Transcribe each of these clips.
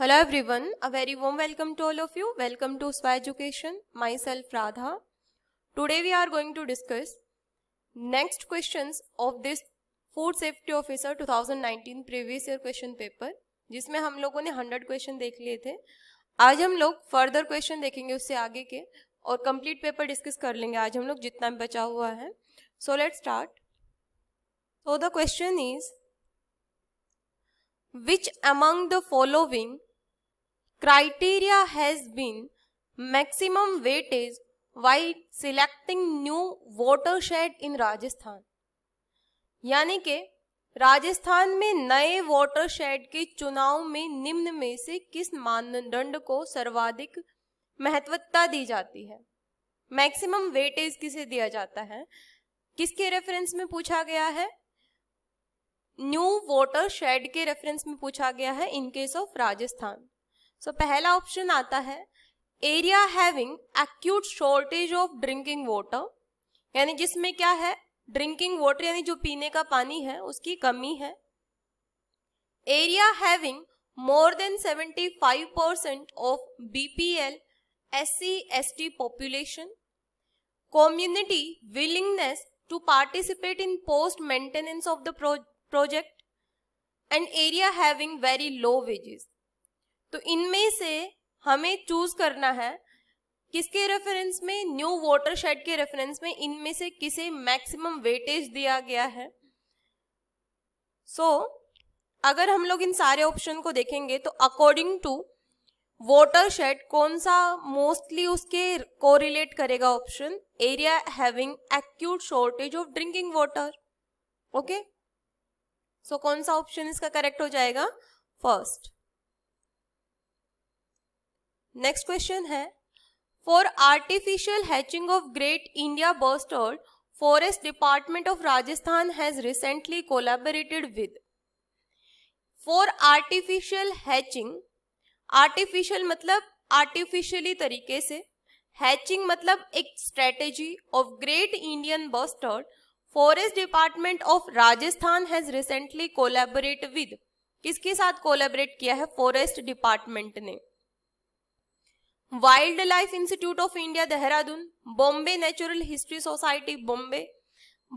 Hello everyone uh very warm welcome to all of you welcome to Swa education myself Radha today we are going to discuss next questions of this food safety officer 2019 previous year question paper जिसमें हम लोगों ने 100 question देख लिए थे आज हम लोग फर्दर क्वेश्चन देखेंगे उससे आगे के और कंप्लीट पेपर डिस्कस कर लेंगे आज हम लोग जितना भी बचा हुआ है so let start so the question is which among the following criteria has been maximum weightage while selecting new watershed in Rajasthan. यानी कि राजस्थान में नए वॉटरशेड के चुनाव में निम्न में से किस मानदंड को सर्वाधिक महत्वता दी जाती है मैक्सिमम वेटेज किसे दिया जाता है किसके रेफरेंस में पूछा गया है न्यू वॉटरशेड शेड के रेफरेंस में पूछा गया है in case of Rajasthan so पहला ऑप्शन आता है area having acute shortage of drinking water यानी जिसमें क्या है ड्रिंकिंग वाटर यानी जो पीने का पानी है उसकी कमी है area having more than 75 percent of BPL S C S T population community willingness to participate in post maintenance of the project and area having very low wages तो इनमें से हमें चूज करना है किसके रेफरेंस में न्यू वॉटर शेड के reference में इनमें से किसे मैक्सिमम वेटेज दिया गया है सो so, अगर हम लोग इन सारे ऑप्शन को देखेंगे तो अकॉर्डिंग टू वाटर शेड कौन सा मोस्टली उसके कोरिलेट करेगा option area having acute shortage of drinking water okay so कौन सा ऑप्शन इसका करेक्ट हो जाएगा फर्स्ट नेक्स्ट क्वेश्चन है for artificial hatching of great India bustard forest department of Rajasthan has recently collaborated with for artificial hatching artificial मतलब artificially तरीके से hatching मतलब एक strategy of great Indian bustard forest department of Rajasthan has recently collaborate with किसके साथ collaborate किया है forest department ने wild life institute of India Dehradun Bombay natural history society Bombay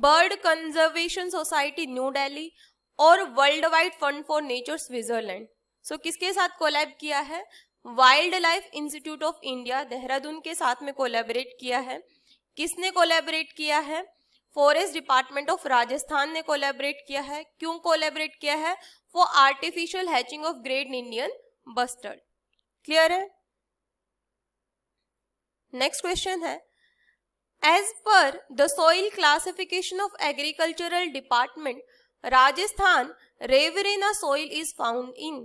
bird conservation society New Delhi और world wide fund for nature Switzerland so किसके साथ collab किया है wild life institute of India Dehradun के साथ में कोलैबोरेट किया है किसने कोलैबोरेट किया है फॉरेस्ट डिपार्टमेंट ऑफ राजस्थान ने कोलैबोरेट किया है क्यों कोलैबोरेट किया है for artificial hatching of great Indian bustard clear है नेक्स्ट क्वेश्चन है as per the soil classification of agricultural department Rajasthan रेवरेना soil is found in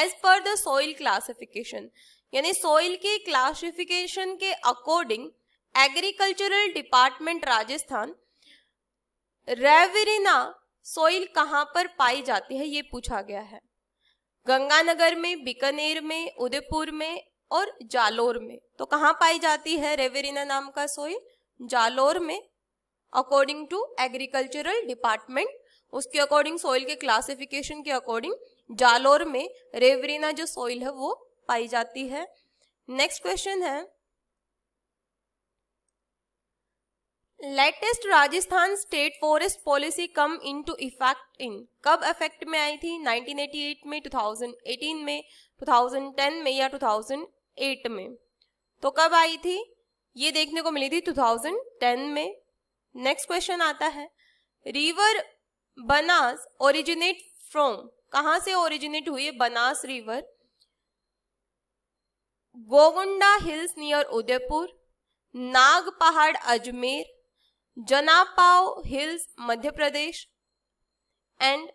as per the soil classification यानी सोइल के क्लासिफिकेशन के अकॉर्डिंग एग्रीकल्चरल डिपार्टमेंट राजस्थान रेवरेना soil कहाँ पर पाई जाती है ये पूछा गया है गंगानगर में बीकानेर में उदयपुर में और जालोर में तो कहाँ पाई जाती है रेवेरिना नाम का सोइल जालोर में अकॉर्डिंग टू एग्रीकल्चरल डिपार्टमेंट उसके अकॉर्डिंग सोइल के क्लासिफिकेशन के अकॉर्डिंग जालोर में रेवरीना जो सोइल है वो पाई जाती है नेक्स्ट क्वेश्चन है latest Rajasthan state forest policy come in to effect इन कब इफेक्ट में आई थी 1988 में 2018 में 2010 में या एट में तो कब आई थी ये देखने को मिली थी 2010 में नेक्स्ट क्वेश्चन आता है रिवर बनास ओरिजिनेट फ्रॉम कहाँ से ओरिजिनेट हुई है Banas river Gogunda hills near Udaipur Nag Pahar Ajmer Janapav hills Madhya Pradesh and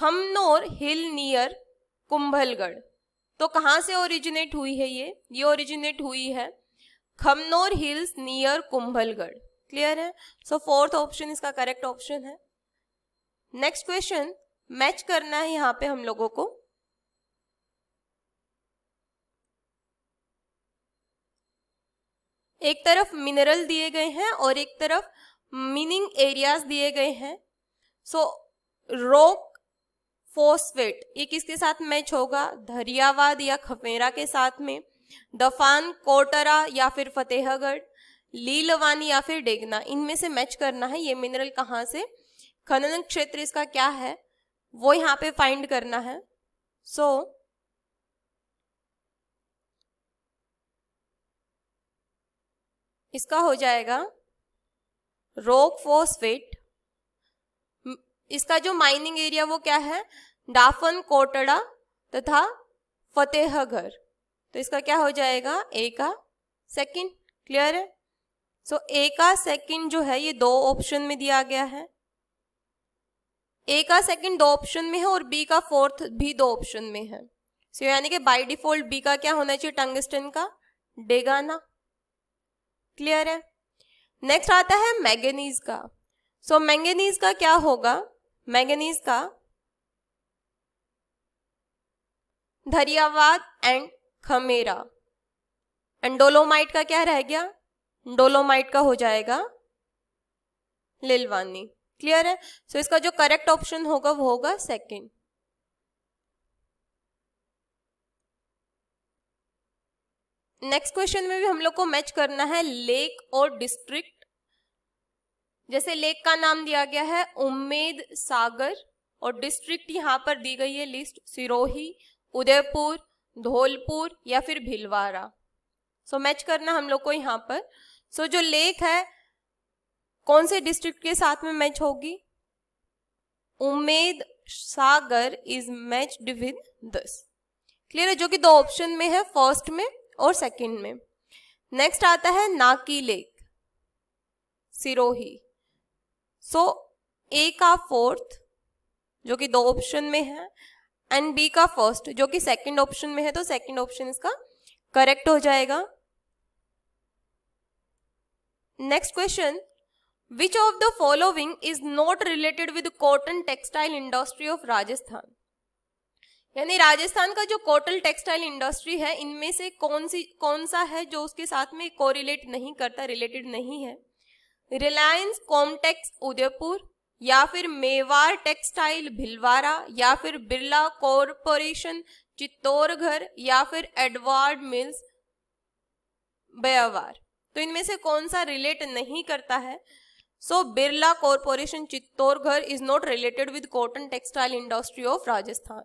Khamnor hill near Kumbhalgarh तो कहाँ से ओरिजिनेट हुई है ये ये ओरिजिनेट हुई है Khamnor hills near Kumbhalgarh clear है सो फोर्थ ऑप्शन इसका करेक्ट ऑप्शन है नेक्स्ट क्वेश्चन मैच करना है यहाँ पे हम लोगों को एक तरफ मिनरल दिए गए हैं और एक तरफ मीनिंग एरियाज दिए गए हैं सो रॉक फोस्फेट ये किसके साथ मैच होगा धरियावाद या खपेरा के साथ में दफान कोटरा या फिर फतेहगढ़ लीलवानी या फिर डेगना इनमें से मैच करना है ये मिनरल कहाँ से खनन क्षेत्र इसका क्या है वो यहाँ पे फाइंड करना है सो so, इसका हो जाएगा रोक फोस्फेट इसका जो माइनिंग एरिया वो क्या है डाफन कोटड़ा तथा फतेहगढ़ तो इसका क्या हो जाएगा ए का सेकंड क्लियर है सो so, ए का सेकंड जो है ये दो ऑप्शन में दिया गया है ए का सेकंड दो ऑप्शन में है और बी का फोर्थ भी दो ऑप्शन में है सो so, यानी कि बाय डिफॉल्ट बी का क्या होना चाहिए टंगस्टन का डेगाना क्लियर है नेक्स्ट आता है मैंगनीज का सो so, मैंगनीज का क्या होगा मैगनीज का धरियावाद एंड खमेरा एंडोलोमाइट का क्या रह गया डोलोमाइट का हो जाएगा लिलवानी क्लियर है सो so, इसका जो करेक्ट ऑप्शन होगा वो होगा सेकंड नेक्स्ट क्वेश्चन में भी हम लोग को मैच करना है लेक और डिस्ट्रिक्ट जैसे लेक का नाम दिया गया है उम्मेद सागर और डिस्ट्रिक्ट यहाँ पर दी गई है लिस्ट सिरोही उदयपुर धौलपुर या फिर भिलवाड़ा सो so, मैच करना हम लोग को यहाँ पर सो so, जो लेक है कौन से डिस्ट्रिक्ट के साथ में मैच होगी Ummed Sagar is match with दस क्लियर है जो कि दो ऑप्शन में है फर्स्ट में और सेकंड में नेक्स्ट आता है नाकी लेक सिरोही सो ए का फोर्थ जो कि दो ऑप्शन में है एंड बी का फर्स्ट जो कि सेकंड ऑप्शन में है तो सेकंड ऑप्शन इसका करेक्ट हो जाएगा next question which of the following is not related with cotton textile industry of Rajasthan यानी राजस्थान का जो कॉटन टेक्सटाइल इंडस्ट्री है इनमें से कौन सी कौन सा है जो उसके साथ में कोरिलेट नहीं करता रिलेटेड नहीं है रिलायंस कॉमटेक्स उदयपुर या फिर मेवार टेक्सटाइल भिलवाड़ा या फिर बिरला कॉरपोरेशन चित्तौड़गढ़ या फिर एडवर्ड मिल्स बयावार तो इनमें से कौन सा रिलेट नहीं करता है so Birla corporation Chittorgarh is not related with cotton textile industry of Rajasthan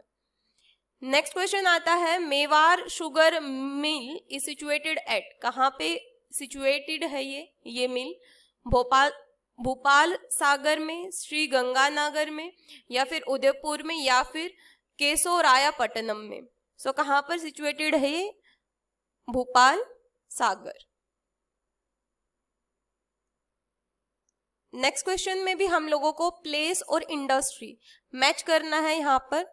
next question आता है Mewar sugar mill is situated at कहाँ पे सिचुएटेड है ये ये मिल भोपाल भोपाल सागर में श्री गंगानगर में या फिर उदयपुर में या फिर केसोरायापट्टनम में सो so, कहाँ पर सिचुएटेड है भोपाल सागर नेक्स्ट क्वेश्चन में भी हम लोगों को प्लेस और इंडस्ट्री मैच करना है यहाँ पर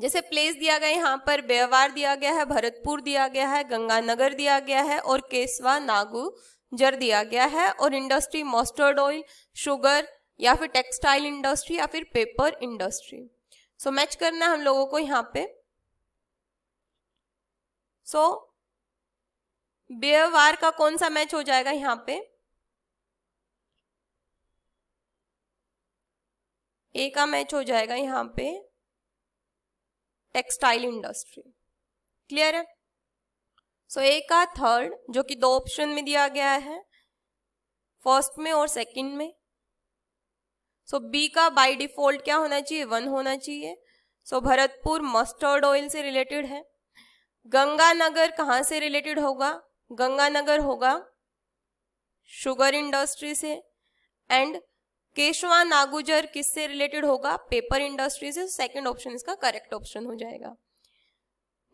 जैसे प्लेस दिया गया यहाँ पर बेवार दिया गया है भरतपुर दिया गया है गंगानगर दिया गया है और केसवा नागू जर दिया गया है और इंडस्ट्री मस्टर्ड ऑयल शुगर या फिर टेक्सटाइल इंडस्ट्री या फिर पेपर इंडस्ट्री सो मैच करना है हम लोगों को यहाँ पे सो so, बेवार का कौन सा मैच हो जाएगा यहाँ पे ए का मैच हो जाएगा यहाँ पे टेक्सटाइल इंडस्ट्री क्लियर है सो ए का थर्ड जो कि दो ऑप्शन में दिया गया है फर्स्ट में और सेकंड में सो so, बी का बाय डिफॉल्ट क्या होना चाहिए वन होना चाहिए so so, Bharatpur mustard oil से रिलेटेड है गंगानगर कहाँ से रिलेटेड होगा गंगानगर होगा शुगर इंडस्ट्री से एंड केशवा नागुजर किससे रिलेटेड होगा पेपर इंडस्ट्री से सेकंड ऑप्शन इसका करेक्ट ऑप्शन हो जाएगा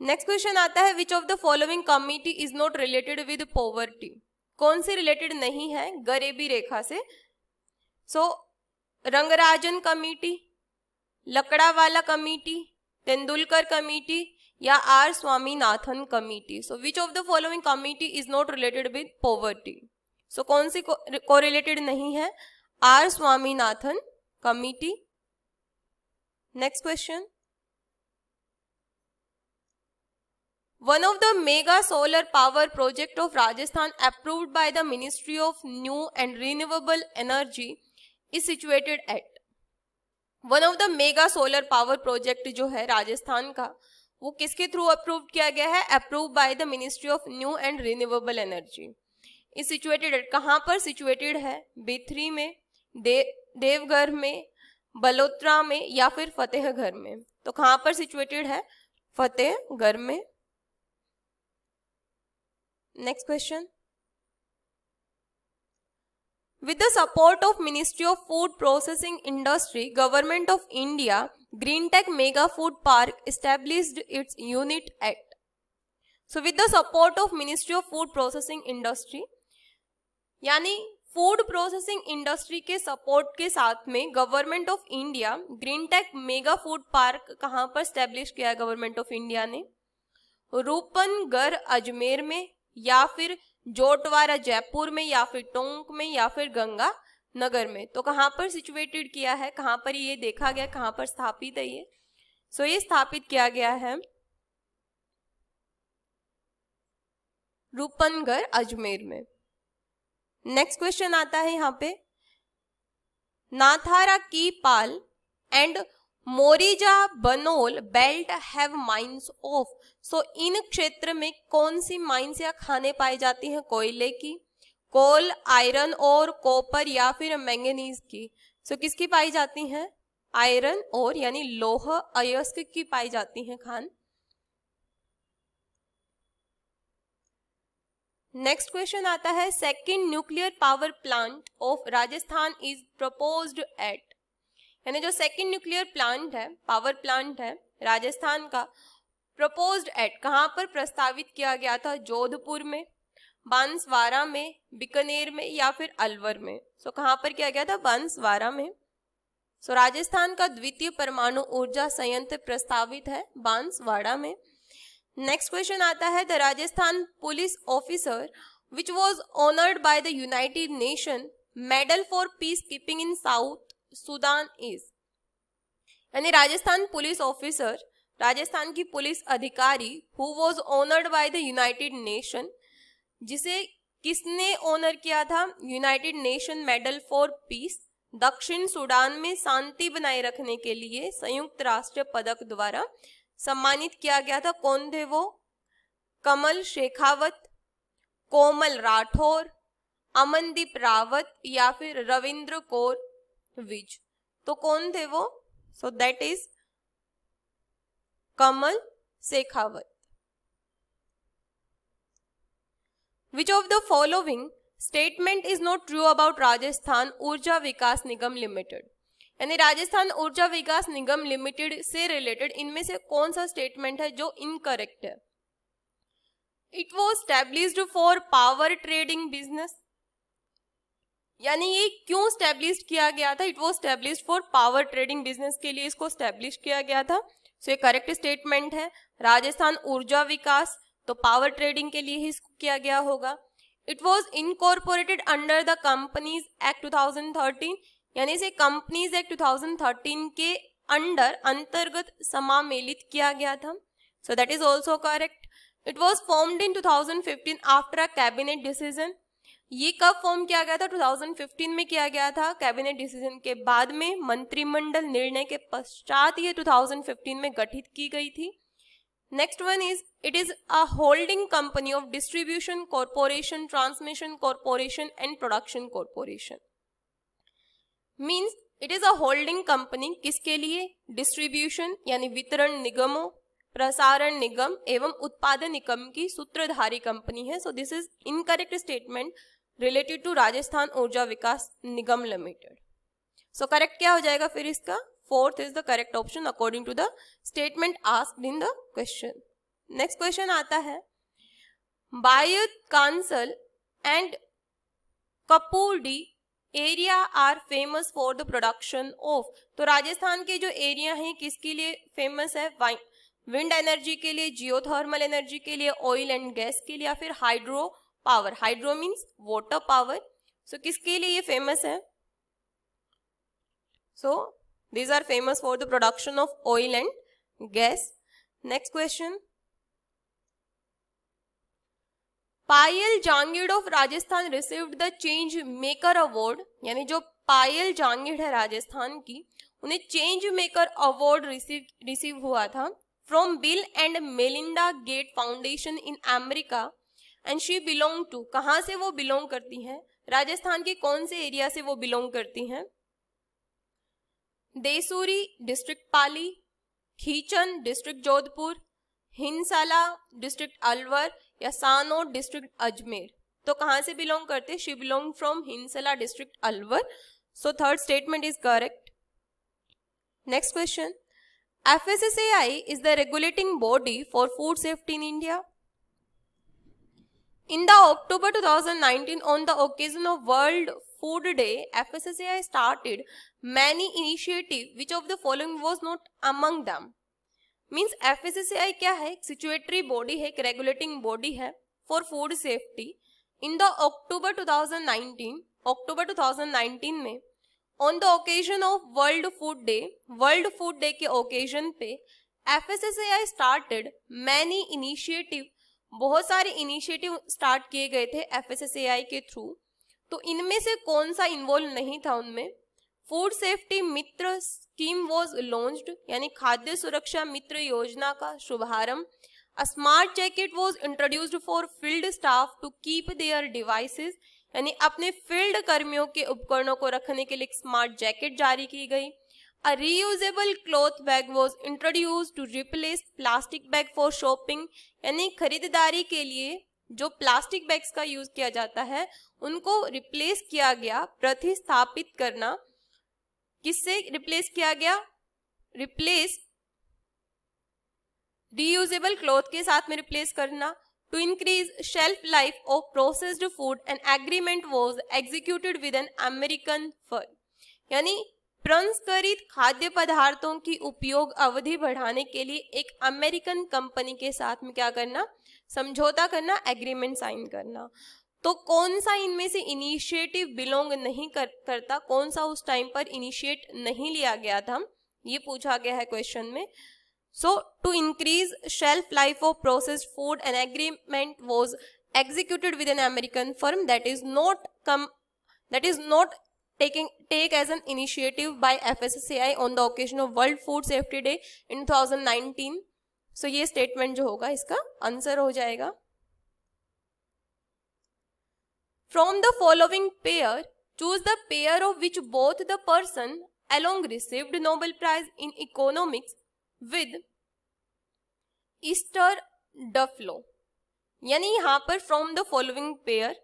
नेक्स्ट क्वेश्चन आता है which of the following committee is not related with poverty कौन सी रिलेटेड नहीं है गरीबी रेखा से सो so, Rangarajan Lakdawala committee Tendulkar committee या R Swaminathan committee so which of the following committee is not related with poverty so कौन सी को रिलेटेड नहीं है R Swaminathan committee next question one of the mega solar power project of Rajasthan approved by the ministry of new and Renewable energy is situated at one of the mega solar power project जो है राजस्थान का वो किसके through approve किया गया है approve by the ministry of new and renewable energy is situated at कहाँ पर सिचुएटेड है बेथरी में दे, देवघर में बलोत्रा में या फिर फतेहगढ़ में तो कहाँ पर सिचुएटेड है फतेहगढ़ में Next question. With the support of Ministry of Food Processing Industry, Government of India, Greentech Mega Food Park established its unit at. So with the support of Ministry of Food Processing Industry, यानी food processing industry के support के साथ में government of India green tech mega food park कहाँ पर establish किया है government of India ने रूपनगर अजमेर में या फिर जोटवारा जयपुर में या फिर टोंक में या फिर गंगा नगर में तो कहाँ पर सिचुएटेड किया है कहाँ पर ये देखा गया कहाँ पर स्थापित है ये सो ये स्थापित किया गया है रूपनगर अजमेर में नेक्स्ट क्वेश्चन आता है यहाँ पे नाथारा की Pal and Morija Banol belt have mines of so इन क्षेत्र में कौन सी माइंस या खाने पाई जाती हैं कोयले की कोल आयरन और कॉपर या फिर मैंगनीज की सो so, किसकी पाई जाती हैं आयरन और यानी लोह अयस्क की पाई जाती हैं खान नेक्स्ट क्वेश्चन आता है second nuclear power plant of Rajasthan is proposed at यानी जो सेकेंड न्यूक्लियर प्लांट है पावर प्लांट है राजस्थान का प्रपोज्ड एट कहाँ पर प्रस्तावित किया गया था जोधपुर में बांसवारा में बीकानेर में या फिर अलवर में सो so, कहाँ पर किया गया था बांसवाड़ा में सो so, राजस्थान का द्वितीय परमाणु ऊर्जा संयंत्र प्रस्तावित है बांसवाड़ा में नेक्स्ट क्वेश्चन आता है the Rajasthan police officer which was honoured by the united nation medal for peace keeping in south Sudan is यानी राजस्थान पुलिस ऑफिसर राजस्थान की पुलिस अधिकारी who was honoured by the united nation जिसे किसने ऑनर किया था united nation medal for peace दक्षिण Sudan में शांति बनाए रखने के लिए संयुक्त राष्ट्र पदक द्वारा सम्मानित किया गया था कौन थे वो कमल शेखावत कोमल राठौर अमनदीप रावत या फिर रविंद्र कौर विच तो कौन थे वो so that is Kamal Shekhawat which of the following statement is not true about Rajasthan Urja Vikas Nigam limited यानी राजस्थान ऊर्जा विकास निगम लिमिटेड से रिलेटेड इनमें से कौन सा स्टेटमेंट है जो इनकरेक्ट है it was establish for power trading business यानी ये क्यों स्टैब्लिश किया गया था it was establish for power trading business के लिए इसको स्टैब्लिश किया गया था सो ये करेक्ट स्टेटमेंट है राजस्थान ऊर्जा विकास तो पावर ट्रेडिंग के लिए ही इसको किया गया होगा it was incorporated under the companies act 2013 यानी इसे कंपनीज एक्ट 2013 के अंडर अंतर्गत समामेलित किया गया था so that is also correct it was formed in 2015 after a cabinet decision ये कब फॉर्म किया गया था 2015 में किया गया था कैबिनेट डिसीजन के बाद में मंत्रिमंडल निर्णय के पश्चात ये 2015 में गठित की गई थी next one is it is a holding company of distribution corporation transmission corporation and production corporation means it is a holding company किसके लिए डिस्ट्रीब्यूशन यानी वितरण निगमों प्रसारण निगम एवं उत्पादन निगम की सूत्रधारी कंपनी है so this is incorrect statement related to Rajasthan Urja Vikas Nigam limited so correct क्या हो जाएगा फिर इसका fourth is the correct option according to the statement ask in the question next question आता है बाय कांसल and Kapurdi area are famous for the production of तो राजस्थान के जो एरिया हैं किसके लिए फेमस है विंड एनर्जी के लिए जियोथर्मल एनर्जी के लिए ऑयल एंड गैस के लिए या फिर hydro power hydro means water power so किसके लिए ये फेमस है so these are famous for the production of oil and gas next question Payal Jangid of Rajasthan received the change maker award यानी जो पायल जांगीड है राजस्थान की उन्हें change maker award receive receive हुआ था from Bill and Melinda Gates foundation in America and she belong to कहाँ से वो बिलोंग करती हैं राजस्थान के कौन से एरिया से वो बिलोंग करती हैं Desuri district Pali Khichan district Jodhpur Hinsla district Alwar या सानो डिस्ट्रिक्ट अजमेर तो कहाँ से बिलोंग करते she belong from Hinsla district Alwar so third statement is correct next question F S S A I is the regulating body for food safety in India In the October 2019, on the occasion of World Food Day, FSSAI started many initiative which of the following was not among them. Means F क्या है एक statutory body है एक regulating body है for food safety in the October 2019 October 2019 में on the occasion of world food day world food day के occasion पे F S S A I started many initiative बहुत सारे इनिशिएटिव स्टार्ट किए गए थे एफ के थ्रू तो इनमें से कौन सा इन्वॉल्व नहीं था उनमें food safety Mitra scheme was launch यानी खाद्य सुरक्षा मित्र योजना का शुभारंभ a smart jacket was introduced for field staff to keep their devices यानी अपने फील्ड कर्मियों के उपकरणों को रखने के लिए स्मार्ट जैकेट जारी की गई A reusable cloth bag was introduced to replace plastic bag for shopping, यानी खरीदारी के लिए जो प्लास्टिक बैग्स का यूज किया जाता है उनको रिप्लेस किया गया प्रतिस्थापित करना किससे रिप्लेस किया गया रिप्लेस रीयूजेबल क्लॉथ के साथ में रिप्लेस करना to increase shelf life of processed food and agreement was executed with an American firm यानी प्रसंस्करित खाद्य पदार्थों की उपयोग अवधि बढ़ाने के लिए एक अमेरिकन कंपनी के साथ में क्या करना समझौता करना एग्रीमेंट साइन करना तो कौन सा इनमें से इनिशिएटिव बिलोंग नहीं कर, करता कौन सा उस टाइम पर इनिशिएट नहीं लिया गया था ये पूछा गया है क्वेश्चन में so to increase shelf life of processed food an agreement was executed with an American firm that is not come that is not taking take as an initiative by FSSAI on the occasion of World Food Safety Day in 2019 so, ये statement जो होगा इसका answer हो जाएगा From the following pair, choose the pair of which both the person along received Nobel Prize in Economics with Esther Duflo. यानी यहाँ पर from the following pair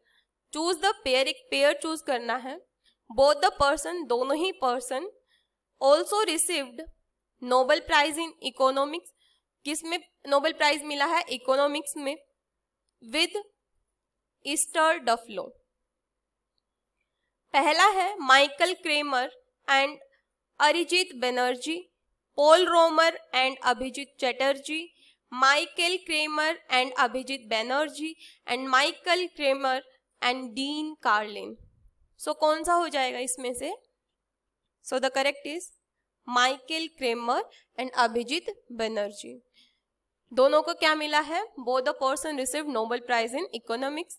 choose the pair एक पेयर चूज करना है both the person दोनों ही person also received Nobel prize in economics किसमें Nobel prize मिला है इकोनॉमिक्स में विद ईस्टर डफलो पहला है Michael Kremer and Arijit Banerjee Paul Romer and Abhijit Chatterjee Michael Kremer and Abhijit Banerjee and Michael Kremer and Dean Karlan so so, कौन सा हो जाएगा इसमें से so the correct is Michael Kremer and Abhijit Banerjee दोनों को क्या मिला है both the person receive Nobel prize in economics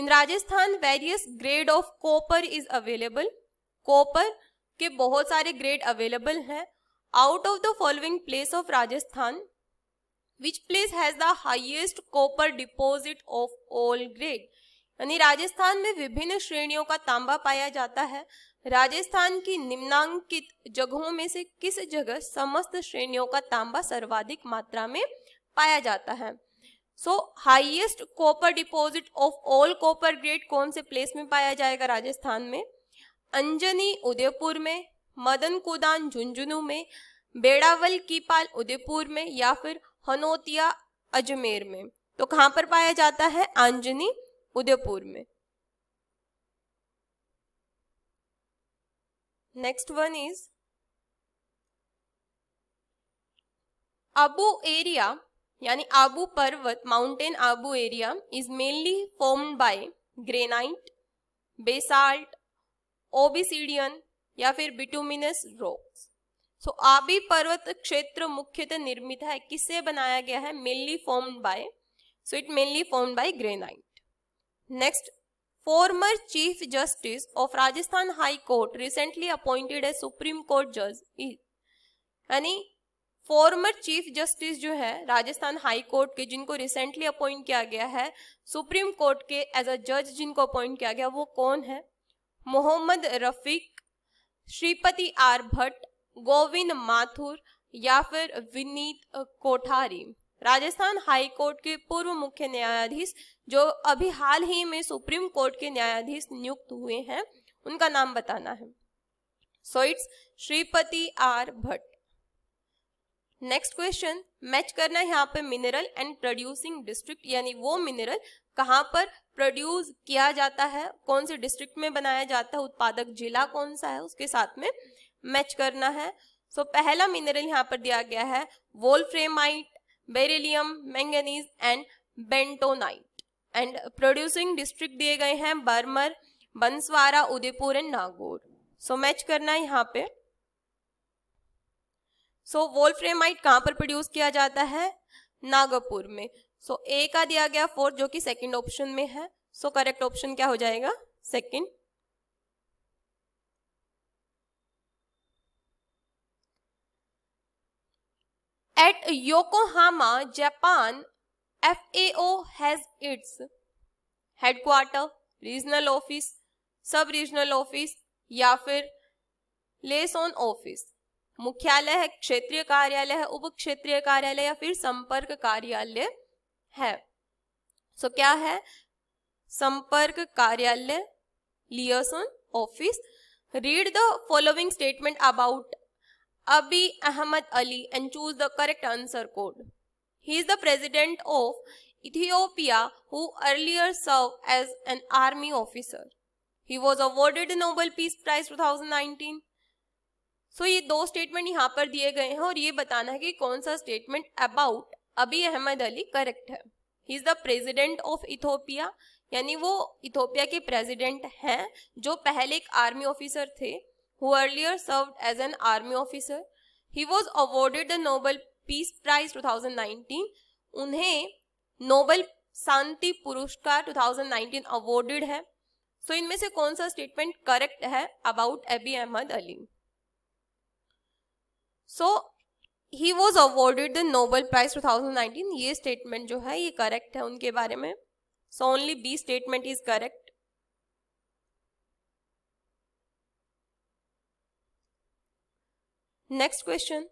in Rajasthan various grade of copper is available copper के बहुत सारे ग्रेड अवेलेबल हैं out of the following place of Rajasthan which place has the highest copper deposit of all grade यानी राजस्थान में विभिन्न श्रेणियों का तांबा पाया जाता है राजस्थान की निम्नांकित जगहों में से किस जगह समस्त श्रेणियों का तांबा सर्वाधिक मात्रा में पाया जाता है so highest copper deposit of all copper grade कौन से प्लेस में पाया जाएगा राजस्थान में अंजनी उदयपुर में मदन कुदान झुंझुनू में बेड़ावल कीपाल उदयपुर में या फिर हनोतिया अजमेर में तो कहाँ पर पाया जाता है आंजनी उदयपुर में next one is Abu area यानी Abu Parvat mountain Abu area is mainly formed by granite basalt obsidian या फिर बिटुमिनस रॉक्स सो आबी पर्वत क्षेत्र मुख्यतः निर्मित है किससे बनाया गया है mainly formed by so it mainly formed by granite Next, former Chief Justice of Rajasthan High Court recently appointed as Supreme Court judge यानी फॉर्मर चीफ जस्टिस जो है राजस्थान हाई कोर्ट के जिनको रिसेंटली अपॉइंट किया गया है सुप्रीम कोर्ट के as a जज जिनको अपॉइंट किया गया वो कौन है मोहम्मद रफीक श्रीपति आर भट्ट गोविंद माथुर या फिर विनीत कोठारी राजस्थान हाई कोर्ट के पूर्व मुख्य न्यायाधीश जो अभी हाल ही में सुप्रीम कोर्ट के न्यायाधीश नियुक्त हुए हैं उनका नाम बताना है so it's Shripati R Bhatt next question match करना है यहाँ पे मिनरल एंड प्रोड्यूसिंग डिस्ट्रिक्ट यानी वो मिनरल कहाँ पर प्रोड्यूस किया जाता है कौन से डिस्ट्रिक्ट में बनाया जाता है उत्पादक जिला कौन सा है उसके साथ में मैच करना है सो so, पहला मिनरल यहाँ पर दिया गया है wolframite beryllium manganese and bentonite and producing district दिए गए हैं Barmer Banswara Udaipur and Nagaur so match करना है यहाँ पे सो so, वोल्फ्रेमाइट कहाँ पर प्रोड्यूस किया जाता है नागपुर में सो so, ए का दिया गया फोर्थ जो कि सेकंड ऑप्शन में है सो करेक्ट ऑप्शन क्या हो जाएगा second at Yokohama Japan F has its headquarter regional office sub regional office या फिर लेसोन ऑफिस मुख्यालय है क्षेत्रीय कार्यालय है उप क्षेत्रीय कार्यालय या फिर संपर्क कार्यालय है सो so, क्या है संपर्क कार्यालय liaison office read the following statement about Abi Ahmed Ali and choose the correct answer code. He is the president of Ethiopia who earlier served as an army officer. He was awarded the Nobel Peace Prize 2019. So so, ये दो statement यहाँ पर दिए गए हैं और ये बताना है कि कौन सा statement about Abiy Ahmed Ali correct है he is the president of Ethiopia यानी वो इथोपिया के प्रेसिडेंट हैं जो पहले एक आर्मी ऑफिसर थे who earlier served as an army officer. He was awarded the Nobel Peace Prize 2019. उन्हें नोबेल शांति पुरस्कार 2019 अवॉर्डेड है सो so, इनमें से कौन सा स्टेटमेंट करेक्ट है about Abiy Ahmed Ali so he was awarded the Nobel prize 2019 ये statement जो है ये करेक्ट है उनके बारे में so only B statement is correct Next question.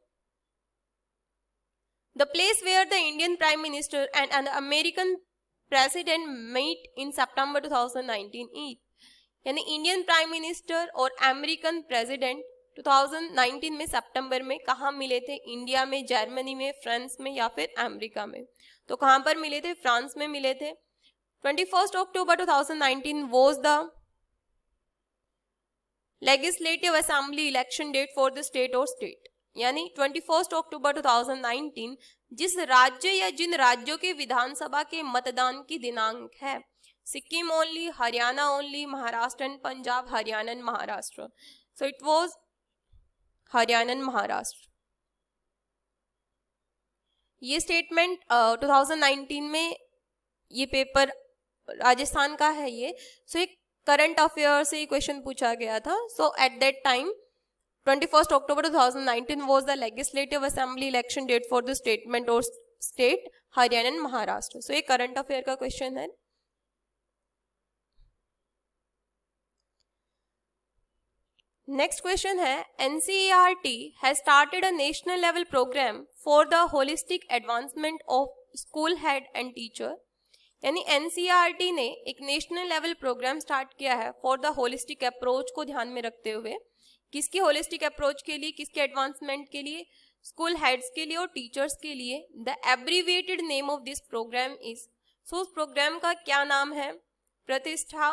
The place where the Indian Prime Minister and an American President met in September 2019 is यानी Indian prime minister और अमेरिकन प्रेसिडेंट 2019 में सितंबर में कहा मिले थे इंडिया में जर्मनी में फ्रांस में या फिर अमेरिका में तो कहाँ पर मिले थे फ्रांस में मिले थे 21 October 2019 was the legislative assembly election date for the state और स्टेट यानी ट्वेंटी फर्स्ट अक्टूबर 2019 जिस राज्य या जिन राज्यों के विधानसभा के मतदान की दिनांक है Sikkim only Haryana only Maharashtra and Punjab Haryana and Maharashtra so it was Haryana and Maharashtra ये स्टेटमेंट uh, 2019 में ये पेपर राजस्थान का है ये सो so, एक करंट अफेयर से क्वेश्चन पूछा गया था so at that time 21st October 2019 was the legislative assembly election date for the statement or state Haryana and Maharashtra. So ये current affair का question है Next question है NCERT has started a national level program for the holistic advancement of school head and teacher यानी N e ने एक national level programme start किया है for the holistic approach को ध्यान में रखते हुए किसकी होलिस्टिक अप्रोच के लिए किसके एडवांसमेंट के लिए स्कूल हेड्स के लिए और टीचर्स के लिए the abbreviated name of this program is so उस प्रोग्राम का क्या नाम है प्रतिष्ठा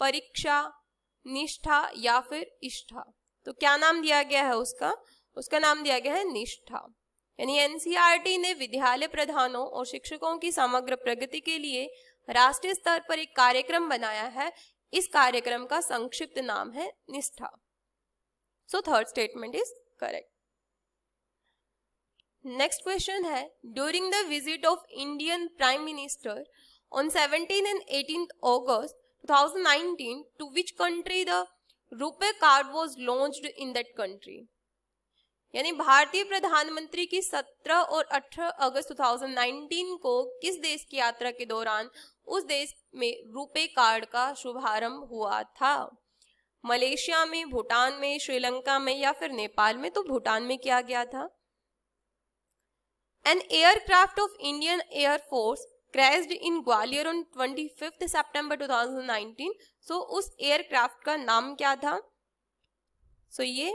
परीक्षा निष्ठा या फिर इष्ठा तो क्या नाम दिया गया है उसका उसका नाम दिया गया है निष्ठा यानी एनसीईआरटी e ने विद्यालय प्रधानों और शिक्षकों की समग्र प्रगति के लिए राष्ट्रीय स्तर पर एक कार्यक्रम बनाया है इस कार्यक्रम का संक्षिप्त नाम है Nishtha so third statement is correct next question है during the visit of Indian prime minister on 17 and 18th August 2019 to which country the Rupee card was launched in that country. यानी भारतीय प्रधानमंत्री की 17 और 18 अगस्त 2019 को किस देश की यात्रा के दौरान उस देश में रुपे कार्ड का शुभारंभ हुआ था मलेशिया में भूटान में श्रीलंका में या फिर नेपाल में तो भूटान में किया गया था an aircraft of Indian air force crashed in Gwalior on twenty fifth September two thousand nineteen so उस एयरक्राफ्ट का नाम क्या था सो so, ये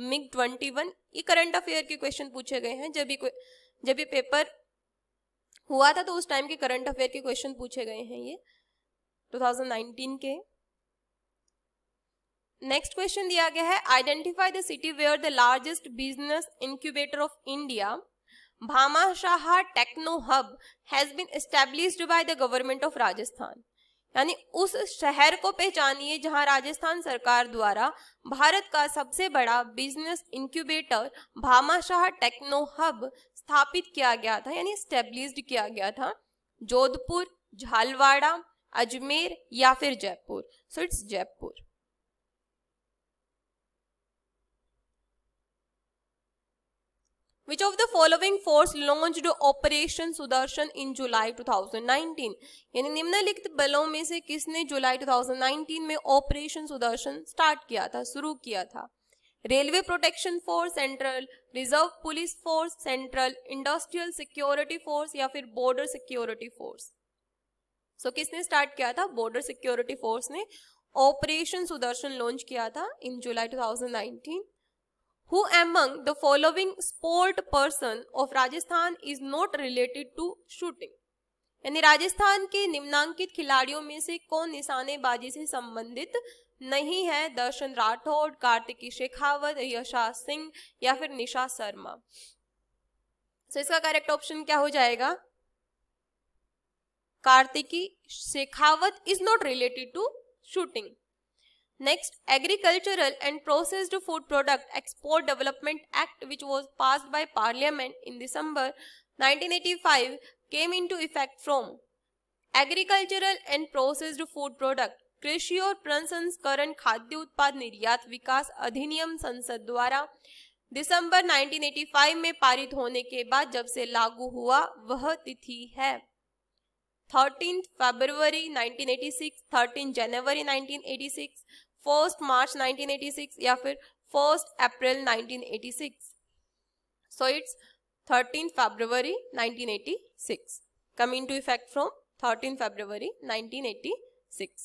मिग ट्वेंटी वन ये करंट अफेयर के क्वेश्चन पूछे गए हैं जब भी जब भी पेपर हुआ था तो उस टाइम के करंट अफेयर के क्वेश्चन पूछे गए हैं ये 2019 के नेक्स्ट क्वेश्चन दिया गया है identify the city where the largest business incubator of India Bhamashah techno hub has been established by the government of Rajasthan यानी उस शहर को पहचानिए जहां राजस्थान सरकार द्वारा भारत का सबसे बड़ा business incubator Bhamashah techno hub स्थापित किया गया था यानी स्टेब्लिश किया गया था जोधपुर झालवाड़ा अजमेर या फिर Jaipur so it's Jaipur Which of the following force launched Operation Sudarshan in July 2019? यानी निम्नलिखित बलों में से किसने जुलाई 2019 में ऑपरेशन सुदर्शन स्टार्ट किया था शुरू किया था railway protection force central reserve police force central industrial security force या फिर बॉर्डर सिक्योरिटी फोर्स सो किसने स्टार्ट किया था बॉर्डर सिक्योरिटी फोर्स ने ऑपरेशन सुदर्शन लॉन्च किया था इन जुलाई 2019 Who among the following sport person of Rajasthan is not related to shooting? यानी राजस्थान के निम्नांकित खिलाड़ियों में से कौन निशानेबाजी से संबंधित नहीं है दर्शन राठौड़ कार्तिकी शेखावत यशा सिंह या फिर निशा शर्मा so, इसका करेक्ट ऑप्शन क्या हो जाएगा Kartiki Shekhawat is not related to shooting Next, Agricultural and Processed Food Product Export Development Act which was passed by Parliament in December 1985 came into effect from agricultural and processed food product कृषि और प्रसंस्करण खाद्य उत्पाद निर्यात विकास अधिनियम संसद द्वारा दिसंबर 1985 में पारित होने के बाद जब से लागू हुआ वह तिथि है 13 फरवरी 1986, 13 जनवरी 1986, फर्स्ट मार्च 1986 या फिर first April 1986 so it's 13th february 1986 coming to effect from 13th february 1986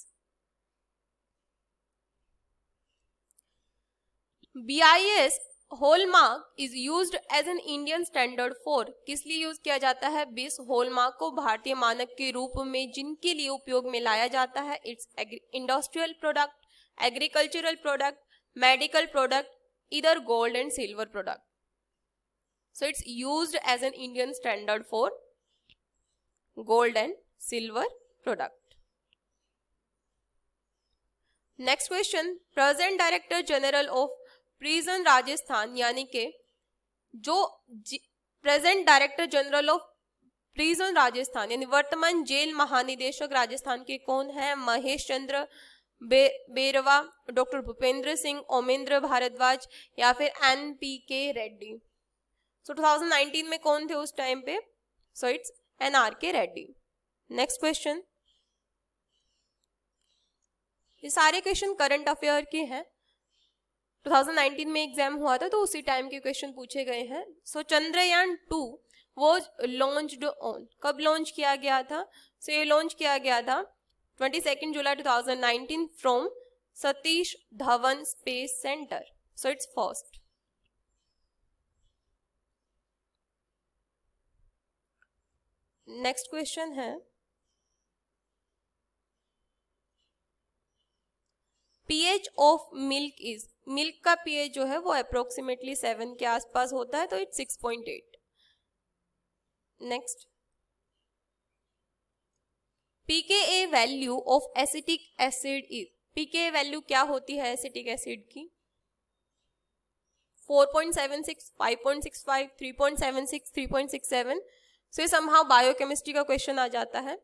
BIS hallmark is use as an Indian standard for किस लिए यूज किया जाता है बिस होलमार्क को भारतीय मानक के रूप में जिनके लिए उपयोग में लाया जाता है it's industrial product agricultural product, medical product, either gold and silver product. So it's used as an Indian standard for gold and silver product. Next question present director general of prison Rajasthan यानी के जो present director general of prison Rajasthan यानी वर्तमान jail महानिदेशक राजस्थान के कौन है Mahesh Chandra Berwa doctor Bhupendra Singh Omendra Bhardwaj या फिर एन पी के रेड्डी सो so, 2019 में कौन थे उस टाइम पे सो इट्स एन आर के रेड्डी नेक्स्ट क्वेश्चन ये सारे क्वेश्चन करंट अफेयर के हैं 2019 में एग्जाम हुआ था तो उसी टाइम के क्वेश्चन पूछे गए हैं so so, Chandrayaan two was launch on कब लॉन्च किया गया था सो so, ये लॉन्च किया गया था twenty second July two thousand nineteen from Satish Dhawan space centre so it's first next question है pH of milk is milk का पीएच जो है वो अप्रोक्सीमेटली सेवन के आसपास होता है तो it's six point eight next pKa value of acetic acid is pK value क्या होती है एसिटिक एसिड की 4.76, 5.65, 3.76, 3.67 सो ये का क्वेश्चन आ जाता है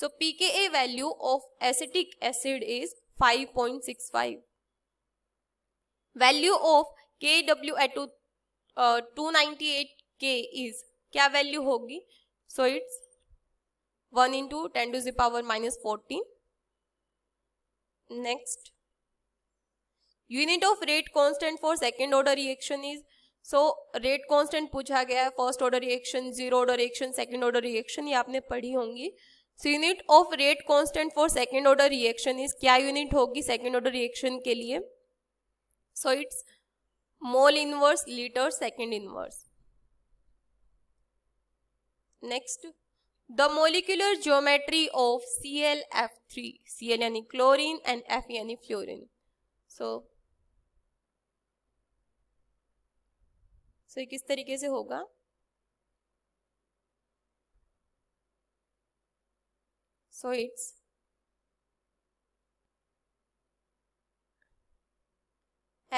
so a value of acetic acid is 5.65 value of K W at two ninety eight K is क्या वैल्यू होगी so it's one into ten to जी power minus fourteen next unit of rate constant for second order reaction is so rate constant पूछा गया है first order reaction zero order reaction second order reaction ये आपने पढ़ी होंगी so unit of rate constant for second order reaction is क्या unit होगी second order reaction के लिए so it's mole inverse litre second inverse next the molecular geometry of C L F three C L यानी chlorine and F यानी fluorine so so किस तरीके से होगा सो इट्स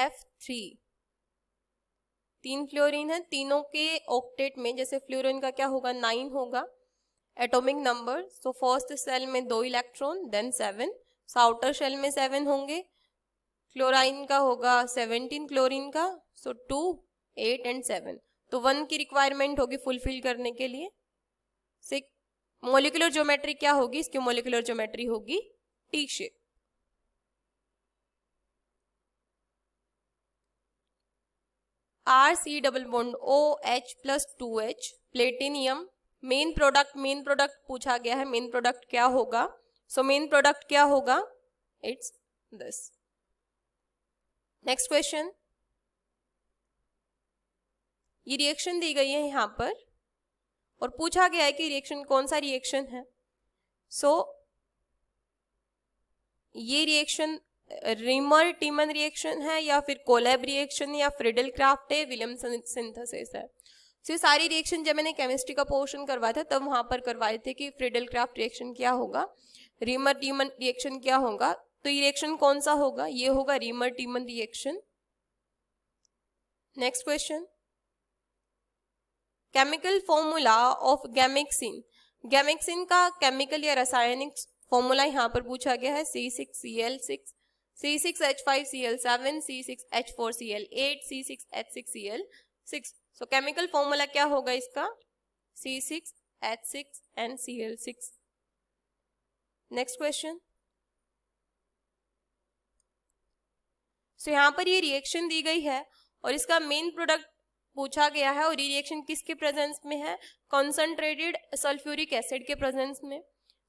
एफ थ्री तीन fluorine है तीनों के ऑक्टेट में जैसे फ्लोरिन का क्या होगा नाइन होगा atomic number so first shell में दो electron then seven so outer shell में सेवन होंगे क्लोराइन का होगा सेवनटीन क्लोरीन का so two eight and seven तो वन की रिक्वायरमेंट होगी फुलफिल करने के लिए सिक्स मोलिकुलर ज्योमेट्री क्या होगी इसकी मोलिकुलर ज्योमेट्री होगी T shape R C double bond O H plus two H platinum main product main product पूछा गया है मेन प्रोडक्ट क्या होगा सो मेन प्रोडक्ट क्या होगा इट्स दिस नेक्स्ट क्वेश्चन ये रिएक्शन दी गई है यहां पर और पूछा गया है कि रिएक्शन कौन सा रिएक्शन है सो so, ये रिएक्शन रिमर टीमन रिएक्शन है या फिर कोलैब रिएक्शन या फ्रिडल क्राफ्ट है विलियम सिंथेसिस है सो ये सारी रिएक्शन जब मैंने केमिस्ट्री का पोर्शन करवाया था तब वहाँ पर करवाए थे कि फ्रिडल क्राफ्ट रिएक्शन क्या होगा रीमर टीमन रिएक्शन क्या होगा तो ये रिएक्शन कौन सा होगा ये होगा Reimer Tiemann reaction next question chemical formula of gammexane gammexane का केमिकल या रासायनिक फॉर्मूला यहाँ पर पूछा गया है C six C L six C six H five C L seven C six H four C L eight C six H six C L six so chemical formula क्या होगा इसका C six H six and C L six next question so यहाँ पर ये reaction दी गई है और इसका मेन प्रोडक्ट पूछा गया है और ये रिएक्शन किसके प्रेजेंस में है कॉन्सेंट्रेटेड सल्फ्यूरिक एसिड के प्रेजेंस में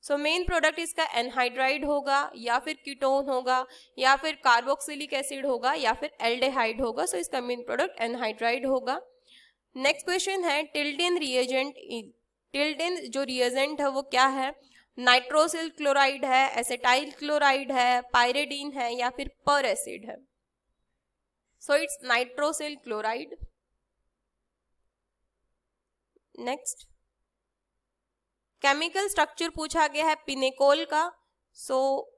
सो मेन प्रोडक्ट इसका एनहाइड्राइड होगा या फिर कीटोन होगा या फिर कार्बोक्सिलिक एसिड होगा या फिर एल्डेहाइड होगा सो so इसका मेन प्रोडक्ट एनहाइड्राइड होगा नेक्स्ट क्वेश्चन है टिल्डेन रिएजेंट टिल्डिन जो रिएजेंट है वो क्या है नाइट्रोसिल क्लोराइड है एसेटाइल क्लोराइड है पायरेडीन है या फिर पर एसिड है so it's nitrosyl chloride next chemical structure पूछा गया है पिनेकोल का सो so,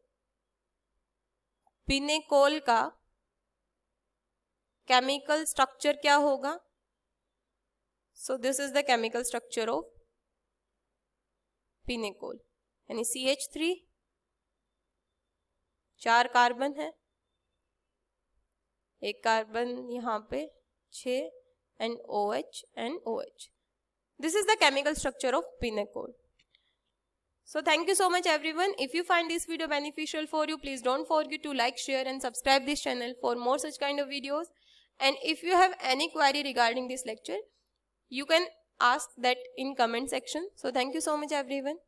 पिनेकोल का केमिकल स्ट्रक्चर क्या होगा So this is the chemical structure of pinacol यानी सी एच थ्री चार कार्बन है carbon कार्बन यहाँ पे छ and O H and O H this is the chemical So thank you so much everyone. If you find this video beneficial for you, please don't forget to like, share and subscribe this channel for more such kind of videos. And if you have any query regarding this lecture, you can ask that in comment section so thank you so much everyone